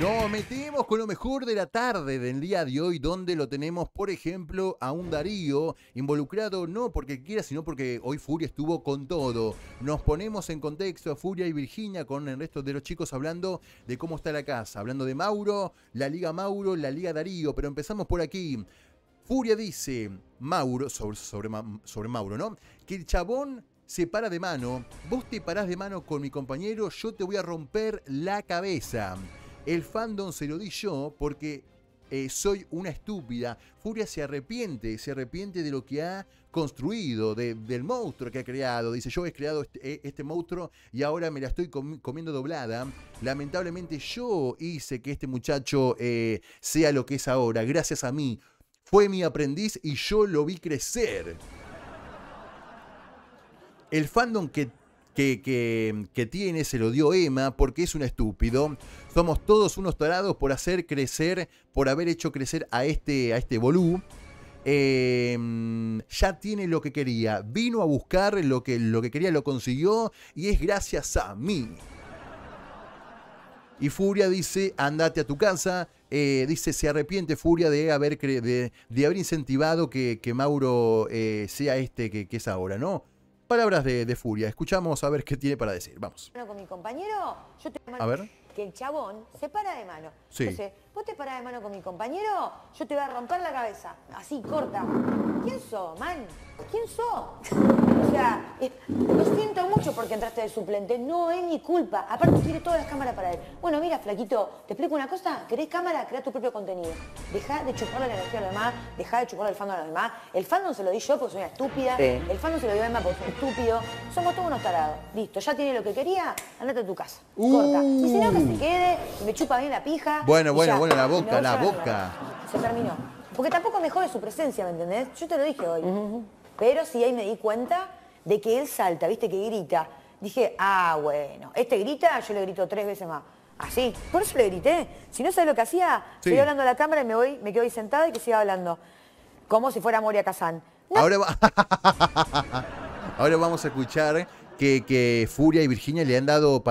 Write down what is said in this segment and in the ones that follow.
Nos metemos con lo mejor de la tarde del día de hoy, donde lo tenemos, por ejemplo, a un Darío involucrado no porque quiera, sino porque hoy Furia estuvo con todo. Nos ponemos en contexto a Furia y Virginia con el resto de los chicos hablando de cómo está la casa, hablando de Mauro, la Liga Mauro, la Liga Darío, pero empezamos por aquí. Furia dice, Mauro, sobre, Mauro, ¿no? Que el chabón se para de mano, vos te parás de mano con mi compañero, yo te voy a romper la cabeza. El fandom se lo di yo porque eh, soy una estúpida. Furia se arrepiente, se arrepiente de lo que ha construido, del monstruo que ha creado. Dice, yo he creado este, eh, este monstruo y ahora me la estoy comiendo doblada. Lamentablemente yo hice que este muchacho eh, sea lo que es ahora, gracias a mí. Fue mi aprendiz y yo lo vi crecer. El fandom que que, tiene se lo dio Emma porque es un estúpido. Somos todos unos tarados por hacer crecer, por haber hecho crecer a este, a este bolú. Em, ya tiene lo que quería, vino a buscar lo que, lo que quería, lo consiguió y es gracias a mí. Y Furia dice, andate a tu casa. Eh, dice, se arrepiente Furia de haber, haber incentivado que, Mauro eh, sea este que, es ahora, ¿no? palabras de, furia. Escuchamos a ver qué tiene para decir. Vamos. con mi compañero, yo a ver. que el chabón se para de mano. Sí. Entonces, vos te parás de mano con mi compañero, yo te voy a romper la cabeza. Así, corta. ¿Quién sos, man? ¿Quién sos? Eh, lo siento mucho porque entraste de suplente. No es mi culpa. Aparte tiene todas las cámaras para él. Bueno, mira, flaquito, te explico una cosa. ¿Querés cámara? Crea tu propio contenido. Deja de chuparle la energía a los demás. Deja de chuparle el fandom a los demás. El fandom se lo di yo porque soy una estúpida. El fandom se lo dio Emma porque soy estúpido. Somos todos unos tarados. Listo, ya tiene lo que quería. Andate a tu casa. Corta. Y si no, que se quede. me chupa bien la pija. Bueno, bueno, bueno, la boca, la boca. Se terminó. Porque tampoco me jode su presencia, ¿me entendés? Yo te lo dije hoy. Pero si ahí me di cuenta de que él salta, viste, que grita. Dije, ah, bueno, este grita, yo le grito tres veces más. Así, por eso le grité. Si no sabes lo que hacía, estoy hablando a la cámara y me voy, me quedo ahí sentada y que siga hablando. Como si fuera Moria Kazán. Ahora, vamos a escuchar que, Furia y Virginia le han dado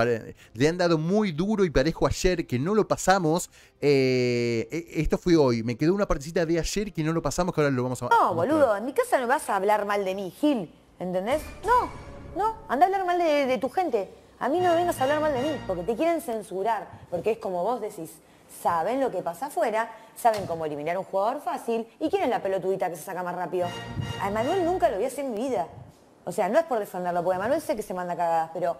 le han dado muy duro y parejo ayer que no lo pasamos. Eh, e, esto fue hoy. Me quedó una partecita de ayer que no lo pasamos que ahora lo vamos a. No, boludo, en mi casa no vas a hablar mal de mí, Gil. ¿Entendés? No, no, anda a hablar mal de, tu gente. A mí no me vengas a hablar mal de mí, porque te quieren censurar, porque es como vos decís, saben lo que pasa afuera, saben cómo eliminar a un jugador fácil, y quién es la pelotudita que se saca más rápido. A Emanuel nunca lo vi hacer en mi vida. O sea, no es por defenderlo, porque Emanuel sé que se manda cagadas, pero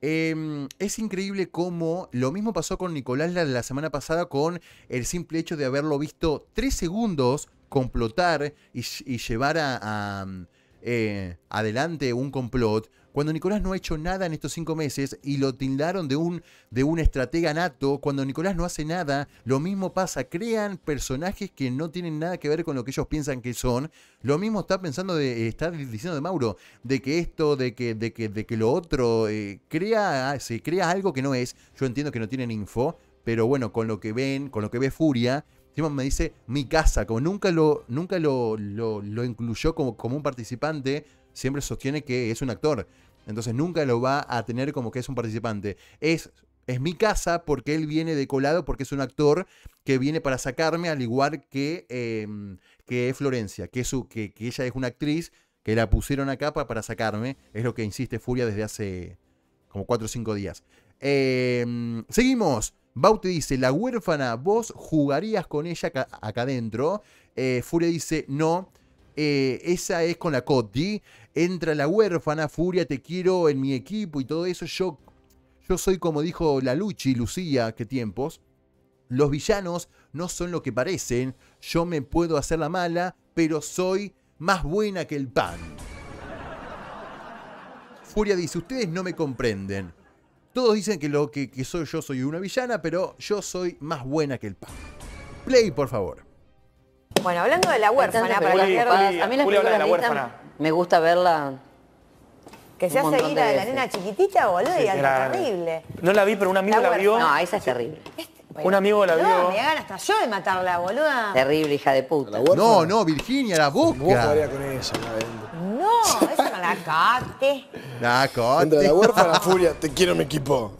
em, es increíble cómo lo mismo pasó con Nicolás la, la, semana pasada con el simple hecho de haberlo visto tres segundos complotar y, llevar a, mm, eh, adelante un complot, cuando Nicolás no ha hecho nada en estos cinco meses y lo tildaron de un, de un estratega nato, cuando Nicolás no hace nada, lo mismo pasa, crean personajes que no tienen nada que ver con lo que ellos piensan que son, lo mismo está pensando de, eh, está diciendo de Mauro, de que esto, de que, de que, de que lo otro, eh, crea, ah, se crea algo que no es, yo entiendo que no tienen info, pero bueno, con lo que ven, con lo que ve Furia, me dice mi casa, como nunca lo, nunca lo, incluyó como, como un participante, siempre sostiene que es un actor. Entonces nunca lo va a tener como que es un participante. Es, es mi casa porque él viene de colado, porque es un actor que viene para sacarme, al igual que, eh, Florencia, que, su, que, ella es una actriz, que la pusieron acá para, para sacarme. Es lo que insiste Furia desde hace como 4 o 5 días. Em, seguimos. Baute dice, la huérfana, vos jugarías con ella acá, adentro. Eh, Furia dice, no. Eh, esa es con la Cody. Entra la huérfana, Furia, te quiero en mi equipo y todo eso. Yo, yo soy como dijo la Luchi, Lucía, qué tiempos. Los villanos no son lo que parecen. Yo me puedo hacer la mala, pero soy más buena que el pan. Furia dice, ustedes no me comprenden. Todos dicen que lo que, soy yo soy una villana, pero yo soy más buena que el pan. Play, por favor. Bueno, hablando de la huérfana, para las a mí la huérfana. me gusta verla. Que se hace de la nena chiquitita, boludo, y algo terrible. No la vi, pero un amigo la, vio. No, esa es terrible. Este, un amigo la No, vio. me hagan hasta yo de matarla, boluda. Terrible, hija de puta. No, no, Virginia, la Vos busca. No, con ella, la vendo. No, esa la huérfana furia, te quiero mi equipo.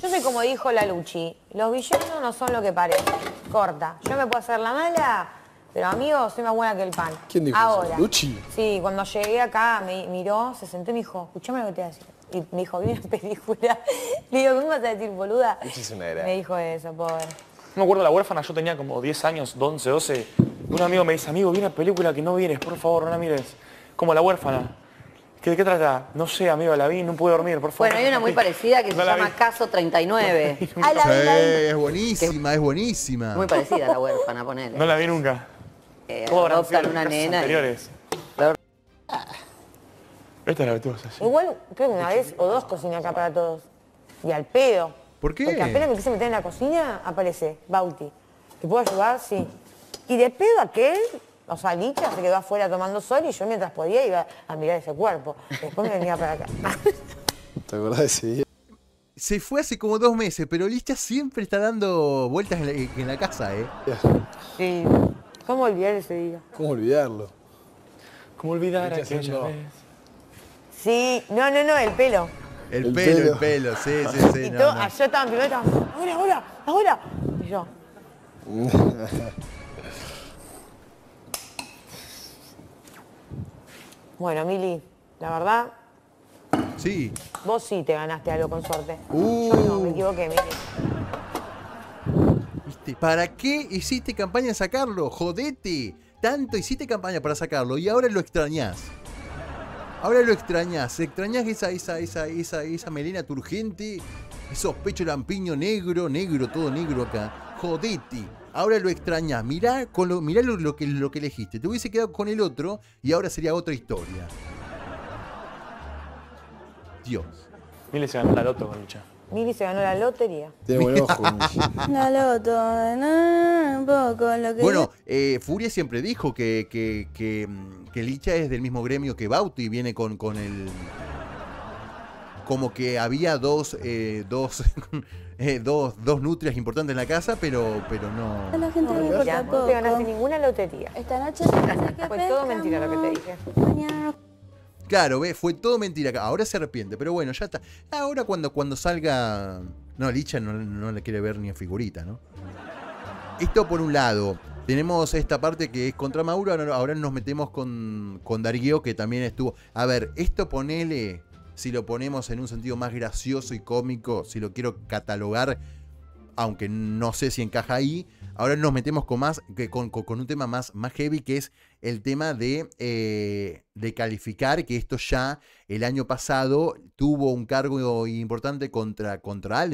Yo sé como dijo la Luchi, los villanos no son lo que parecen. Corta. Yo me puedo hacer la mala, pero amigo, soy más buena que el pan. ¿Quién dijo Ahora, ¿Luchi? Sí, cuando llegué acá me miró, se sentó y me dijo, escuchame lo que te voy a decir. Y me dijo, vi una película. Le digo, ¿cómo vas a decir, boluda? me dijo eso, pobre. No me acuerdo la huérfana, yo tenía como 10 años, 11, 12. Un amigo me dice, amigo, vi una película que no vienes, por favor, no la mires. Como la huérfana. ¿Qué, ¿De qué trata? No sé, amigo, la vi, no pude dormir, por favor. Bueno, hay una muy parecida que se llama Caso 39. Ah, la es buenísima, es buenísima. Muy parecida a la huérfana, ponele. No la vi nunca. Eh, adoptan una nena. Anteriores. Esta es la que Igual creo que una vez o dos cocina acá para todos. Y al pedo. ¿Por qué? Porque apenas me quise meter en la cocina, aparece Bauti. ¿Te puedo ayudar? Sí. Y de pedo aquel o sea, Licha se quedó afuera tomando sol y yo mientras podía iba a mirar ese cuerpo. Después me venía para acá. ¿Te acordás de ese día? Se fue hace como dos meses, pero Licha siempre está dando vueltas en la, casa, ¿eh? Sí. ¿Cómo olvidar ese día? ¿Cómo olvidarlo? ¿Cómo olvidar a Sí, no, no, no, el pelo. El, pelo, el pelo, sí, sí, sí. Y yo también. ahora, ahora, ahora. Y yo. Bueno, Mili, la verdad... Sí. Vos sí te ganaste algo con suerte. Yo no, me uh. equivoqué, Mili. ¿Para qué hiciste campaña en sacarlo? ¡Jodete! Tanto hiciste campaña para sacarlo y ahora lo extrañas. Ahora lo extrañás. Extrañás esa, esa, esa, esa, esa melena turgente, esos pechos lampiño negro, negro, todo negro acá. ¡Jodete! ahora lo extrañas. Mirá, con lo, lo, que, lo que elegiste. Te hubiese quedado con el otro y ahora sería otra historia. Dios. Mili se ganó la loto con Licha. Mili se ganó la lotería. De buen la loto, no, lo Bueno, eh, Furia siempre dijo que, que, mm, que, Licha es del mismo gremio que Bauti y viene con, con el como que había eh, eh, dos, dos, nutrias importantes en la casa, pero, pero no. La gente no, te ganaste ninguna lotería. Esta noche Fue todo mentira lo que te dije. Claro, fue todo mentira. Ahora se arrepiente, pero bueno, ya está. Ahora cuando, cuando salga. No, Licha no, no quiere ver ni en figurita, ¿no? Esto por un lado. Tenemos esta parte que es contra Mauro, ahora nos metemos con, con darío que también estuvo. A ver, esto ponele si lo ponemos en un sentido más gracioso y cómico, si lo quiero catalogar, aunque no sé si encaja ahí. Ahora nos metemos con, más, con, un tema más, más heavy, que es el tema de, eh, de calificar, que esto ya el año pasado tuvo un cargo importante contra, contra